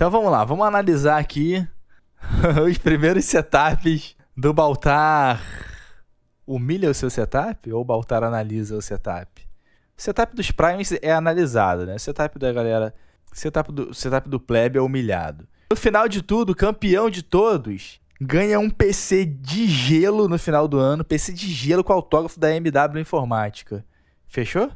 Então vamos lá, vamos analisar aqui os primeiros setups do Baltar. Humilha o seu setup ou o Baltar analisa o setup? O setup dos primes é analisado, né? O setup da galera, setup do, setup do plebe é humilhado. No final de tudo, campeão de todos ganha um PC de gelo no final do ano, PC de gelo com autógrafo da MW Informática. Fechou?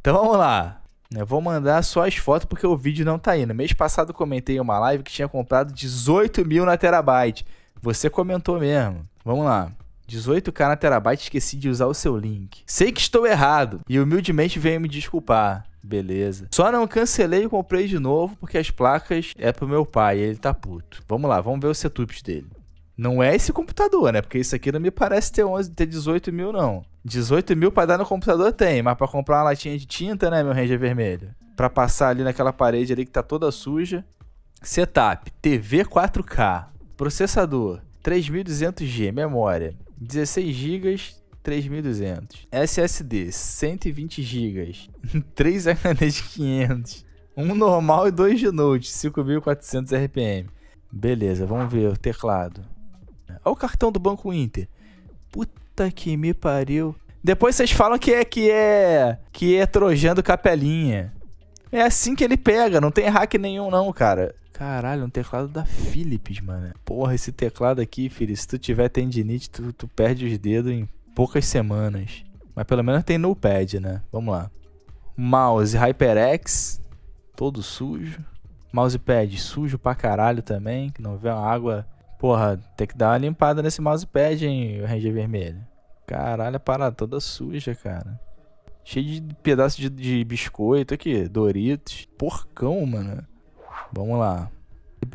Então vamos lá. Eu vou mandar só as fotos porque o vídeo não tá indo. Mês passado comentei uma live que tinha comprado 18 mil na Terabyte. Você comentou mesmo. Vamos lá. 18k na Terabyte, esqueci de usar o seu link. Sei que estou errado e humildemente venho me desculpar. Beleza. Só não cancelei e comprei de novo porque as placas é pro meu pai, ele tá puto. Vamos lá, vamos ver os setups dele. Não é esse computador, né? Porque isso aqui não me parece ter 11, ter 18 mil, não. 18 mil pra dar no computador tem, mas pra comprar uma latinha de tinta, né, meu Ranger Vermelho? Pra passar ali naquela parede ali que tá toda suja. Setup, TV 4K, processador, 3200G, memória, 16 GB, 3200. SSD, 120 GB, 3 HD de 500, um normal e dois de note, 5400 RPM. Beleza, vamos ver o teclado. Olha o cartão do Banco Inter. Puta que me pariu. Depois vocês falam que é que é que é trojando capelinha. É assim que ele pega, não tem hack nenhum não, cara. Caralho, um teclado da Philips, mano. Porra, esse teclado aqui, filho, se tu tiver tendinite, tu, tu perde os dedos em poucas semanas. Mas pelo menos tem no pad, né? Vamos lá. Mouse HyperX, todo sujo. Mousepad sujo pra caralho também, que não vê uma água Porra, tem que dar uma limpada nesse mousepad, hein, Ranger Vermelho. Caralho, a parada toda suja, cara. Cheio de pedaço de, de biscoito aqui, Doritos. Porcão, mano. Vamos lá.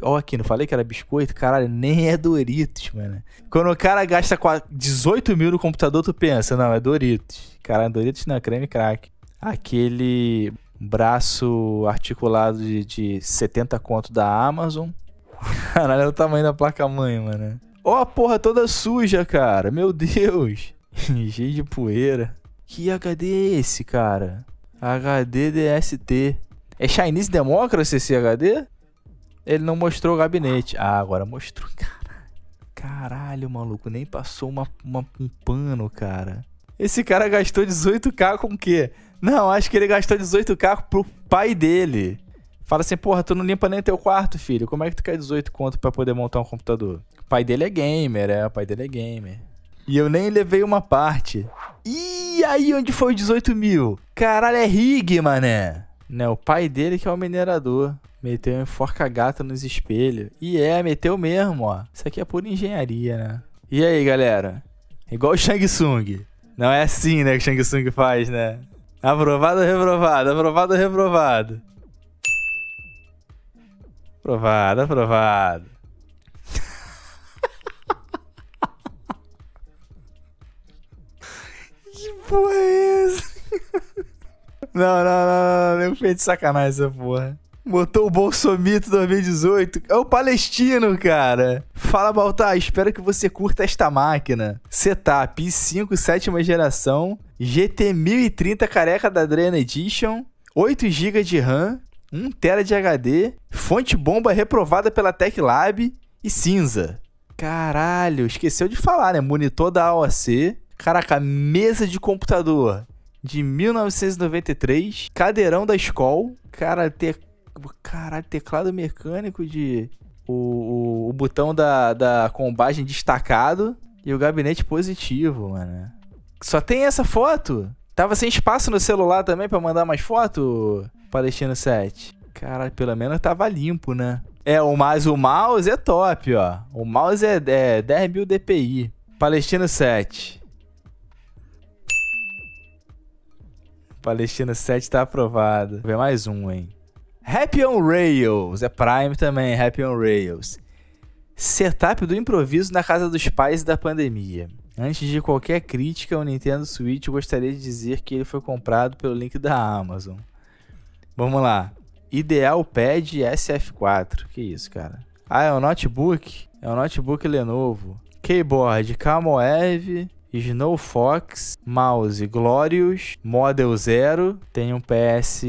Ó, oh, aqui, não falei que era biscoito? Caralho, nem é Doritos, mano. Quando o cara gasta 18 mil no computador, tu pensa, não, é Doritos. Caralho, Doritos não, é creme crack. Aquele braço articulado de, de 70 conto da Amazon. Caralho, é o tamanho da placa-mãe, mano. Ó oh, a porra toda suja, cara. Meu Deus. Cheio de poeira. Que HD é esse, cara? HD DST. É Chinese Democracy esse HD? Ele não mostrou o gabinete. Ah, agora mostrou. Caralho, Caralho maluco. Nem passou uma, uma, um pano, cara. Esse cara gastou 18k com o quê? Não, acho que ele gastou 18k pro pai dele. Fala assim, porra, tu não limpa nem teu quarto, filho. Como é que tu quer 18 conto para poder montar um computador? O pai dele é gamer, é, o pai dele é gamer. E eu nem levei uma parte. E aí, onde foi os 18 mil? Caralho, é rig, mané. Né, o pai dele que é o minerador. Meteu um enforca-gata nos espelhos. E é, meteu mesmo, ó. Isso aqui é pura engenharia, né? E aí, galera? Igual o Shang Tsung. Não é assim, né, que o Shang Tsung faz, né? Aprovado ou reprovado? Aprovado ou reprovado? Aprovado, aprovado. que porra é essa? Não, não, não, não, não. Fez de sacanagem essa porra. Botou o Bolsomito 2018. É o palestino, cara. Fala, Baltar. Espero que você curta esta máquina. Setup i5 sétima geração. GT 1030 careca da Adrena Edition. 8 GB de RAM. 1 tera de HD, fonte bomba reprovada pela Tech Lab e cinza. Caralho, esqueceu de falar, né? Monitor da AOC. Caraca, mesa de computador de 1993, cadeirão da escola, cara, te... Caralho, teclado mecânico de o, o, o, botão da, da combagem destacado e o gabinete positivo, mano. Só tem essa foto? Tava sem espaço no celular também para mandar mais foto, Palestina 7. Caralho, pelo menos tava limpo, né? É, o, mas o mouse é top, ó. O mouse é, é 10 mil DPI. Palestina 7. Palestina 7 tá aprovado. Vou ver mais um, hein. Happy on Rails. É Prime também, Happy on Rails. Setup do improviso na casa dos pais da pandemia. Antes de qualquer crítica, o Nintendo Switch gostaria de dizer que ele foi comprado pelo link da Amazon. Vamos lá. Ideal Pad SF4. Que isso, cara? Ah, é um notebook? É um notebook Lenovo. Keyboard Camoev, Snow Fox, mouse Glorious, Model Zero. Tem um PS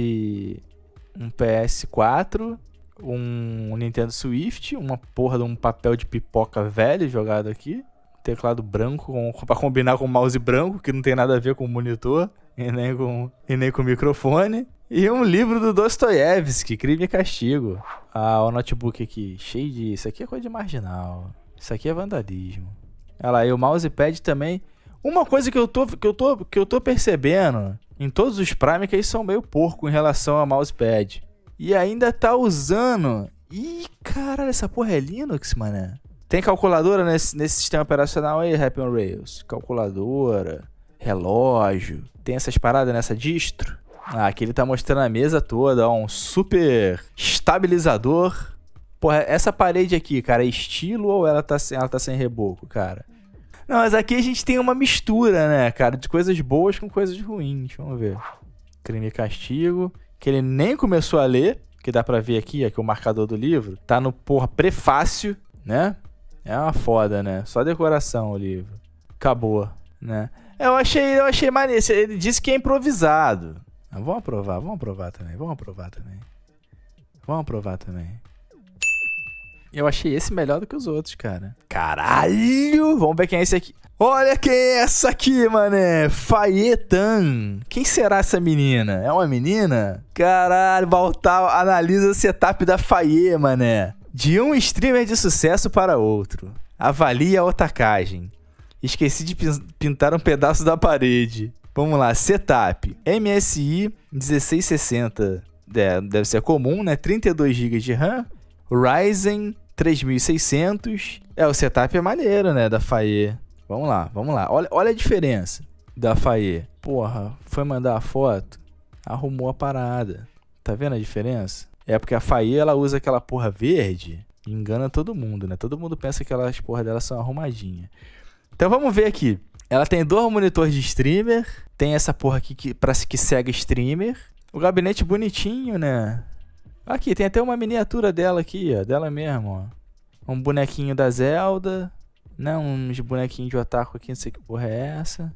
um PS4, um Nintendo Swift, uma porra de um papel de pipoca velho jogado aqui, teclado branco com, para combinar com o mouse branco que não tem nada a ver com o monitor e nem com e nem com o microfone, e um livro do Dostoiévski, Crime e Castigo. Ah, o notebook aqui, cheio de. Isso aqui é coisa de marginal. Isso aqui é vandalismo. Olha lá, e o mousepad também. Uma coisa que eu tô, que eu tô, que eu tô percebendo em todos os Prime é que eles são meio porco em relação ao mousepad. E ainda tá usando. Ih, caralho, essa porra é Linux, mané. Tem calculadora nesse, nesse sistema operacional aí, Happy on Rails. Calculadora, relógio. Tem essas paradas nessa distro? Ah, aqui ele tá mostrando a mesa toda, ó, um super estabilizador. Porra, essa parede aqui, cara, é estilo ou ela tá sem, ela tá sem reboco, cara? Não, mas aqui a gente tem uma mistura, né, cara, de coisas boas com coisas ruins. Vamos ver. Crime e castigo, que ele nem começou a ler, que dá pra ver aqui, aqui o marcador do livro. Tá no, porra, prefácio, né? É uma foda, né? Só decoração o livro. Acabou, né? Eu achei, eu achei maneiro. Ele disse que é improvisado. Não, vão aprovar, vão aprovar também, vão aprovar também. Vão aprovar também. Eu achei esse melhor do que os outros, cara. Caralho! Vamos ver quem é esse aqui. Olha quem é essa aqui, mané! Faietan! Quem será essa menina? É uma menina? Caralho, Baltal, analisa o setup da Faie, mané. De um streamer de sucesso para outro. avalia a otacagem. Esqueci de pintar um pedaço da parede. Vamos lá, setup. MSI 1660 é, deve ser comum, né? 32 GB de RAM. Ryzen 3600. É, o setup é maneiro, né? Da FAE. Vamos lá, vamos lá. Olha, olha a diferença da FAE. Porra, foi mandar a foto, arrumou a parada. Tá vendo a diferença? É porque a FAE ela usa aquela porra verde engana todo mundo, né? Todo mundo pensa que elas, porra, delas são arrumadinha. Então vamos ver aqui. Ela tem dois monitores de streamer. Tem essa porra aqui que, pra, que segue streamer. O gabinete bonitinho, né? Aqui, tem até uma miniatura dela aqui, ó. Dela mesmo, ó. Um bonequinho da Zelda. Né? Uns bonequinhos de otaku aqui, não sei que porra é essa.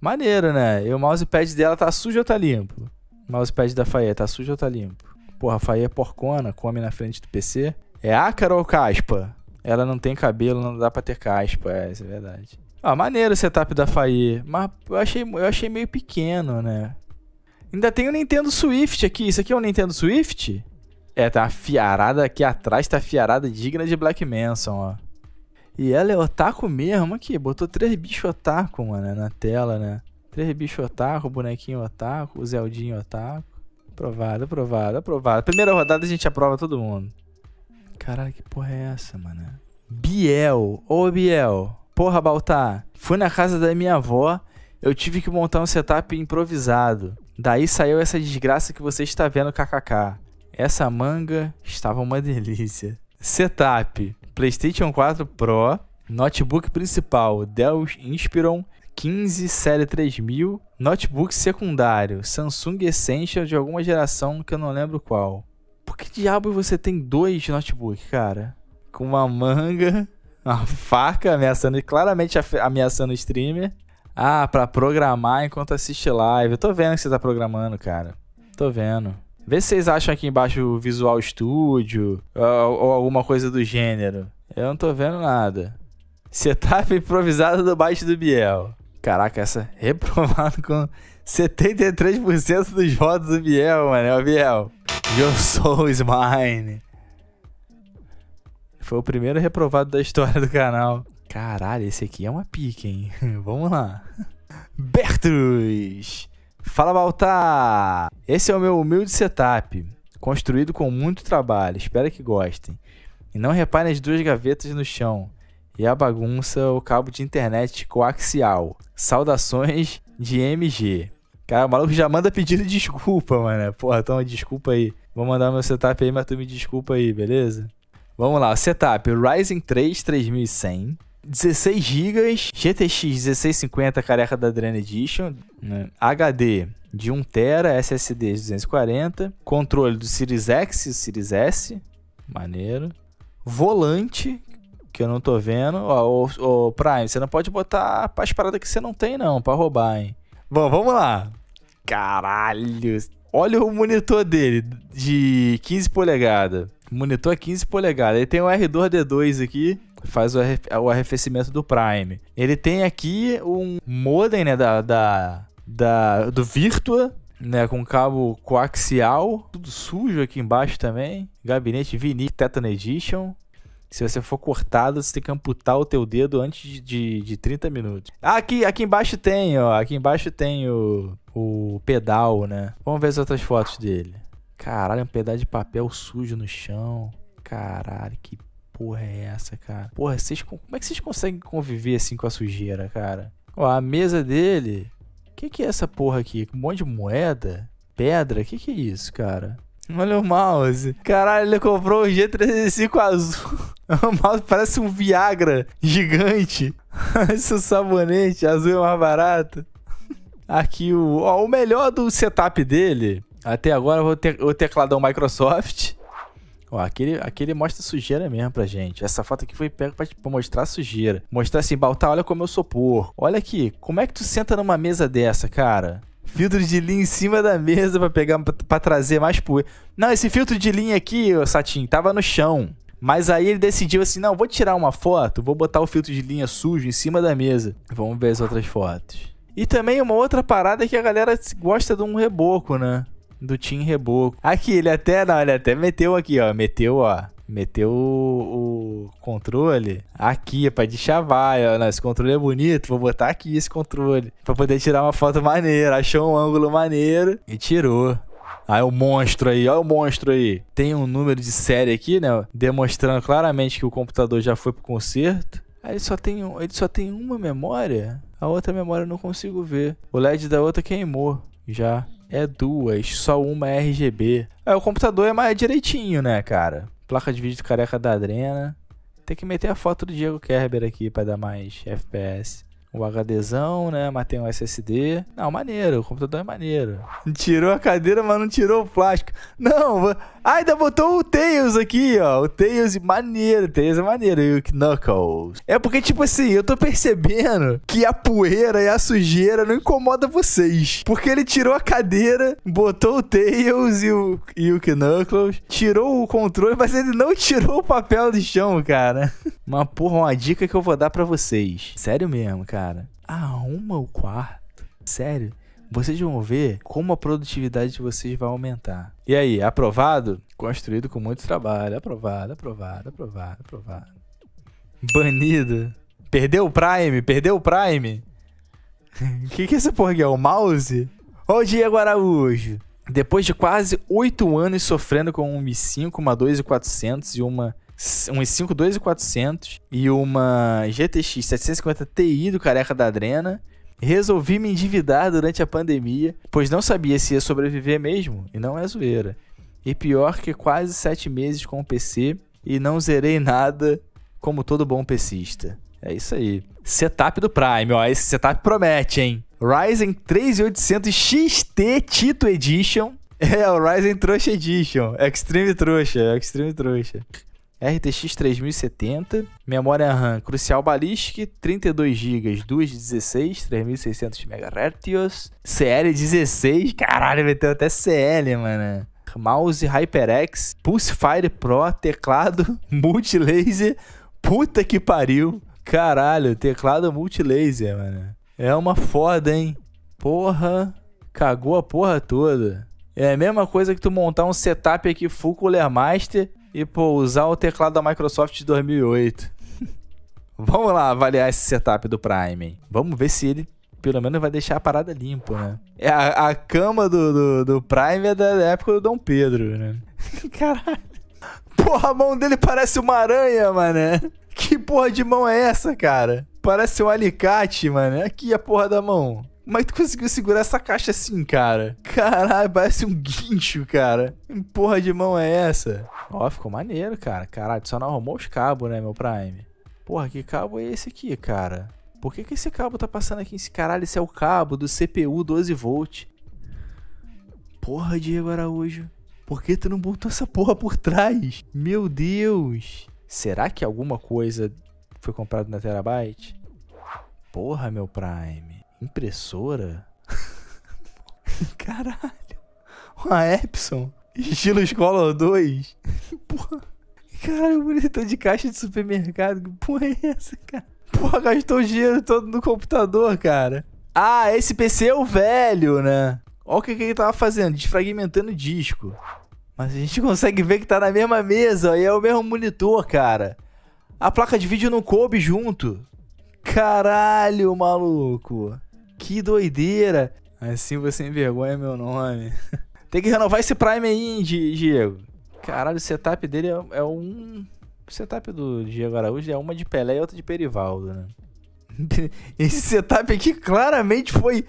Maneiro, né? E o mousepad dela tá sujo ou tá limpo? O mousepad da Faye tá sujo ou tá limpo? Porra, a Faye é porcona, come na frente do PC. É ácaro ou caspa? Ela não tem cabelo, não dá pra ter caspa. É, isso é verdade. Ó, ah, maneiro o setup da FAI, mas eu achei, eu achei meio pequeno, né? Ainda tem o Nintendo Swift aqui. Isso aqui é o um Nintendo Swift? É, tá uma fiarada aqui atrás, tá fiarada digna de Black Manson, ó. E ela é otaku mesmo aqui. Botou três bichos otaku, mano, na tela, né? Três bichos otaku, bonequinho otaku, o Zeldinho otaku. Aprovado, aprovado, aprovado. Primeira rodada a gente aprova todo mundo. Caralho, que porra é essa, mano? Biel. Ô, Biel. Porra, Baltar, fui na casa da minha avó, eu tive que montar um setup improvisado. Daí saiu essa desgraça que você está vendo, kkk. Essa manga estava uma delícia. Setup: PlayStation 4 Pro, notebook principal Dell Inspiron 15 série 3000, notebook secundário Samsung Essential de alguma geração que eu não lembro qual. Por que diabo você tem dois notebooks, cara? Com uma manga uma faca ameaçando, claramente ameaçando o streamer. Ah, pra programar enquanto assiste live. Eu tô vendo que você tá programando, cara. Tô vendo. Vê se vocês acham aqui embaixo Visual Studio ou, ou alguma coisa do gênero. Eu não tô vendo nada. Setup improvisado do baixo do Biel. Caraca, essa reprovado com 73% dos votos do Biel, mano. o Biel. Your soul is mine. Foi o primeiro reprovado da história do canal. Caralho, esse aqui é uma pique, hein? Vamos lá. Bertrus! Fala, Baltar! Esse é o meu humilde setup, construído com muito trabalho. Espero que gostem. E não reparem as duas gavetas no chão. E a bagunça, o cabo de internet coaxial. Saudações de MG. Cara, o maluco já manda pedido de desculpa, mano. Porra, então desculpa aí. Vou mandar meu setup aí, mas tu me desculpa aí, beleza? Vamos lá, setup, Ryzen 3 3100, 16 GB, GTX 1650 careca da Adrena Edition, né? HD de 1 TB, SSD 240, controle do Series X e Series S, maneiro. Volante, que eu não tô vendo. Ó, o, o Prime, você não pode botar as paradas que você não tem não, para roubar, hein. Bom, vamos lá. Caralho. Olha o monitor dele de 15 polegadas. Monitor 15 é polegadas. Ele tem o R2D2 aqui, faz o, o, arrefecimento do Prime. Ele tem aqui um modem, né, da, da, da, do Virtua, né, com cabo coaxial. Tudo sujo aqui embaixo também. Gabinete vinil Tetan Edition. Se você for cortado, você tem que amputar o teu dedo antes de, de, de 30 minutos. Ah, aqui, aqui embaixo tem, ó. Aqui embaixo tem o, o pedal, né? Vamos ver as outras fotos dele. Caralho, um pedaço de papel sujo no chão. Caralho, que porra é essa, cara? Porra, vocês, como é que vocês conseguem conviver assim com a sujeira, cara? Ó, a mesa dele. O que, que é essa porra aqui? Um monte de moeda? Pedra? O que, que é isso, cara? Olha o mouse. Caralho, ele comprou o G35 azul. O mouse parece um Viagra gigante. Esse é um sabonete azul é mais barato. Aqui o, ó, o melhor do setup dele até agora vou ter o tecladão Microsoft. Ó, aquele, aquele mostra sujeira mesmo pra gente. Essa foto aqui foi pega pra, pra mostrar sujeira. Mostrar assim, Baltar, olha como eu sou porco. Olha aqui, como é que tu senta numa mesa dessa, cara? Filtro de linha em cima da mesa pra pegar, pra, trazer mais poeira. Não, esse filtro de linha aqui, Satin, tava no chão. Mas aí ele decidiu assim: não, vou tirar uma foto, vou botar o filtro de linha sujo em cima da mesa. Vamos ver as outras fotos. E também uma outra parada é que a galera gosta de um reboco, né? do Tim Reboco. Aqui, ele até, não, ele até meteu aqui, ó. Meteu, ó. Meteu o, o controle aqui, é pra de chavar. Ó. esse controle é bonito, vou botar aqui esse controle. Pra poder tirar uma foto maneira. Achou um ângulo maneiro e tirou. Aí o monstro aí, olha o monstro aí. Tem um número de série aqui, né? Demonstrando claramente que o computador já foi pro conserto. Aí ele só tem, ele só tem uma memória. A outra memória eu não consigo ver. O LED da outra queimou já é duas, só uma é RGB. É, o computador é mais direitinho, né, cara? Placa de vídeo careca da Adrena. Tem que meter a foto do Diego Kerber aqui para dar mais FPS o HDzão, né? Mas tem o SSD. Não, maneiro, o computador é maneiro. Tirou a cadeira, mas não tirou o plástico. Não, ah, ainda botou o Tails aqui, ó. O Tails é maneiro, o Tails é maneiro. E o Knuckles. É porque, tipo assim, eu tô percebendo que a poeira e a sujeira não incomoda vocês. Porque ele tirou a cadeira, botou o Tails e o, e o Knuckles, tirou o controle, mas ele não tirou o papel do chão, cara. Uma porra, uma dica que eu vou dar para vocês. Sério mesmo, cara cara, arruma ah, o quarto. Sério, vocês vão ver como a produtividade de vocês vai aumentar. E aí, aprovado? Construído com muito trabalho. Aprovado, aprovado, aprovado, aprovado. Banido. Perdeu o Prime, perdeu o Prime. que que é essa porra aqui? É o mouse? Ô Diego Araújo. Depois de quase oito anos sofrendo com um Mi 5, uma 2400 e e uma uns 5.2.400 e uma GTX 750 Ti do Careca da Adrena. Resolvi me endividar durante a pandemia, pois não sabia se ia sobreviver mesmo, e não é zoeira. E pior que quase 7 meses com o PC e não zerei nada, como todo bom pesista. É isso aí. Setup do Prime, ó. Esse setup promete, hein? Ryzen 3800 XT Tito Edition. É, o Ryzen Trouxa Edition. Extreme Trouxa, Extreme Trouxa. RTX 3070, memória RAM Crucial Ballistic, 32 GB, 216, 16, 3600 MHz, CL16, caralho, meteu até CL, mano. Mouse HyperX, Pulsefire Pro, teclado multilaser, puta que pariu. Caralho, teclado multilaser, mano. É uma foda, hein? Porra, cagou a porra toda. É a mesma coisa que tu montar um setup aqui full Cooler Master e, pô, usar o teclado da Microsoft de 2008. Vamos lá avaliar esse setup do Prime. Vamos ver se ele pelo menos vai deixar a parada limpa, né? É a, a cama do, do, do, Prime é da época do Dom Pedro, né? Caralho. Porra, a mão dele parece uma aranha, mané. Que porra de mão é essa, cara? Parece um alicate, mané. Aqui é a porra da mão. Como é que tu conseguiu segurar essa caixa assim, cara? Caralho, parece um guincho, cara. Que porra de mão é essa? Ó, ficou maneiro, cara. Caralho, só não arrumou os cabos, né, meu Prime? Porra, que cabo é esse aqui, cara? Por que, que esse cabo tá passando aqui? Esse caralho, esse é o cabo do CPU 12 v Porra, Diego Araújo. Por que tu não botou essa porra por trás? Meu Deus. Será que alguma coisa foi comprada na Terabyte? Porra, meu Prime. Impressora? Caralho. Uma Epson. Estilo Escola 2. Porra. Caralho, o monitor de caixa de supermercado. Que porra é essa, cara? Porra, gastou o dinheiro todo no computador, cara. Ah, esse PC é o velho, né? Olha o que, que ele tava fazendo, desfragmentando o disco. Mas a gente consegue ver que tá na mesma mesa ó, e é o mesmo monitor, cara. A placa de vídeo não coube junto. Caralho, maluco. Que doideira! Assim você envergonha meu nome. Tem que renovar esse Prime aí, hein, Diego? Caralho, o setup dele é, é um. O setup do Diego Araújo é uma de Pelé e outra de Perivaldo, né? Esse setup aqui claramente foi.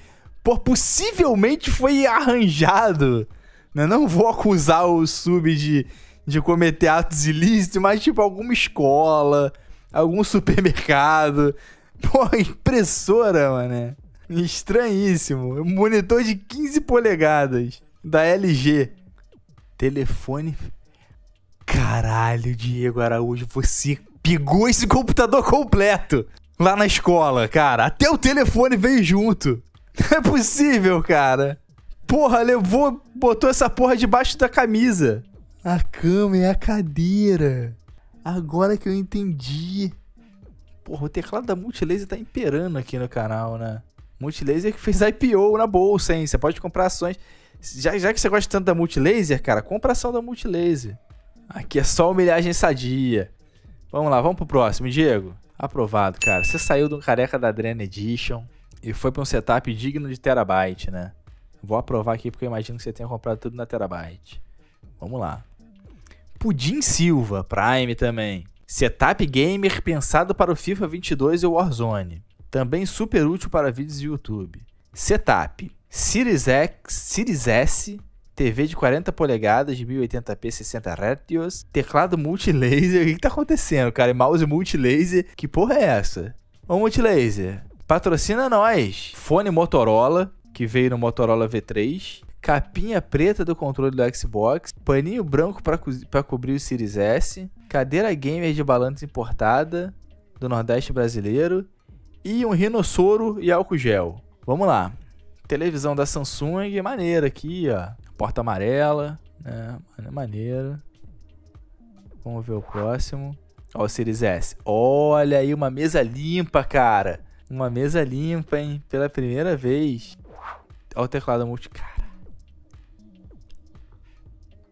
possivelmente foi arranjado. Né? Não vou acusar o sub de, de cometer atos ilícitos, mas tipo alguma escola, algum supermercado. Pô, impressora, mano. Estranhíssimo. Monitor de 15 polegadas da LG. Telefone. Caralho, Diego Araújo, você pegou esse computador completo lá na escola, cara. Até o telefone veio junto. Não é possível, cara. Porra, levou, botou essa porra debaixo da camisa. A cama e a cadeira. Agora que eu entendi. Porra, o teclado da Multilaser tá imperando aqui no canal, né? Multilaser que fez IPO na bolsa, hein? Você pode comprar ações. Já, já que você gosta tanto da Multilaser, cara, compra ação da Multilaser. Aqui é só humilhagem sadia. Vamos lá, vamos pro próximo, Diego. Aprovado, cara. Você saiu do careca da Adrena Edition e foi para um setup digno de terabyte, né? Vou aprovar aqui porque eu imagino que você tenha comprado tudo na terabyte. Vamos lá. Pudim Silva, Prime também. Setup gamer pensado para o FIFA 22 e o Warzone. Também super útil para vídeos de YouTube. Setup: Series X, Series S, TV de 40 polegadas, de 1080p 60 Hz, teclado multilaser. O que, tá acontecendo, cara? Mouse multilaser. Que porra é essa? Ô, multilaser, patrocina nós. Fone Motorola, que veio no Motorola V3 capinha preta do controle do Xbox, paninho branco para co cobrir o Series S, cadeira gamer de balanço importada do Nordeste brasileiro e um rinossoro e álcool gel. Vamos lá. Televisão da Samsung, maneira aqui, ó. Porta amarela, né? Maneira. Vamos ver o próximo. Ó, o Series S. Olha aí, uma mesa limpa, cara. Uma mesa limpa, hein? Pela primeira vez. Ó o teclado multi... Cara.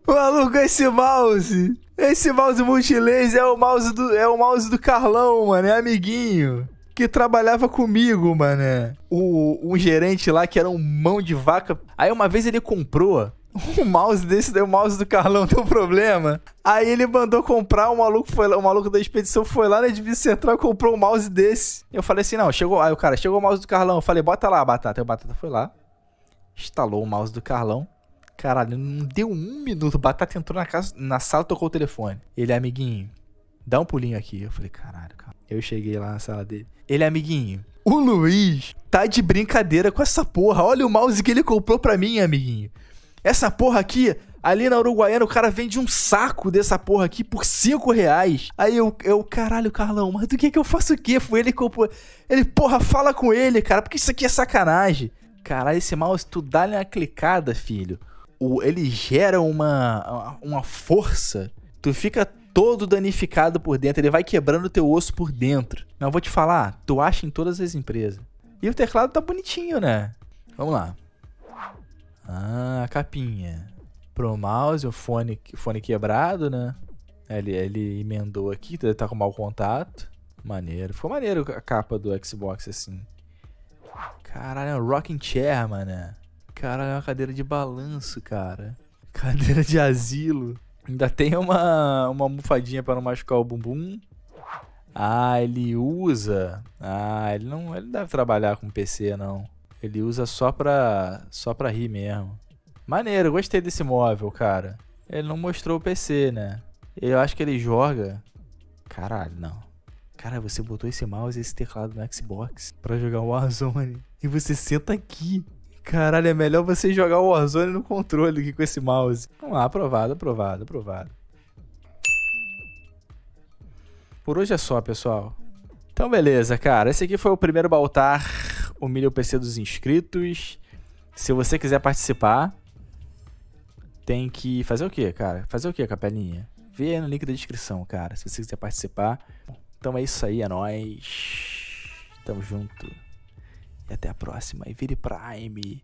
Maluco, esse mouse! Esse mouse multilaser é o mouse do, é o mouse do Carlão, mano. É amiguinho que trabalhava comigo, mané. O, um gerente lá que era um mão de vaca. Aí uma vez ele comprou um mouse desse, daí o mouse do Carlão deu problema. Aí ele mandou comprar, o maluco foi o maluco da expedição foi lá na divisão central e comprou um mouse desse. Eu falei assim: "Não, chegou, aí o cara, chegou o mouse do Carlão". Eu falei: "Bota lá, batata". Aí o batata foi lá. Instalou o mouse do Carlão. Caralho, não deu um minuto. O batata entrou na casa, na sala, tocou o telefone. Ele, amiguinho, dá um pulinho aqui. Eu falei: "Caralho, cara, eu cheguei lá na sala dele. Ele, amiguinho, o Luiz tá de brincadeira com essa porra. Olha o mouse que ele comprou pra mim, amiguinho. Essa porra aqui, ali na Uruguaiana, o cara vende um saco dessa porra aqui por 5 reais. Aí eu, eu, caralho, Carlão, mas do que que eu faço o quê? Foi ele que comprou. Ele, porra, fala com ele, cara, porque isso aqui é sacanagem. Caralho, esse mouse, tu dá-lhe uma clicada, filho. O, ele gera uma, uma força. Tu fica todo danificado por dentro, ele vai quebrando o teu osso por dentro. Mas eu vou te falar, tu acha em todas as empresas. E o teclado tá bonitinho, né? Vamos lá. Ah, a capinha. Pro mouse, o fone, fone quebrado, né? Ele, ele emendou aqui, tá, tá com mau contato. Maneiro. Ficou maneiro a capa do Xbox, assim. Caralho, é um rocking chair, mano. Caralho, é uma cadeira de balanço, cara. Cadeira de asilo. Ainda tem uma, uma almofadinha para não machucar o bumbum. Ah, ele usa. Ah, ele não, ele deve trabalhar com PC não. Ele usa só pra, só pra rir mesmo. Maneiro, gostei desse móvel, cara. Ele não mostrou o PC, né? Eu acho que ele joga. Caralho, não. Cara, você botou esse mouse e esse teclado no Xbox para jogar Warzone e você senta aqui. Caralho, é melhor você jogar o Warzone no controle que com esse mouse. Vamos lá, aprovado, aprovado, aprovado. Por hoje é só, pessoal. Então, beleza, cara. Esse aqui foi o primeiro Baltar, humilha o PC dos inscritos. Se você quiser participar, tem que fazer o quê, cara? Fazer o quê, capelinha? Vê no link da descrição, cara, se você quiser participar. Então é isso aí, é nóis. Tamo junto. E até a próxima. E vire Prime.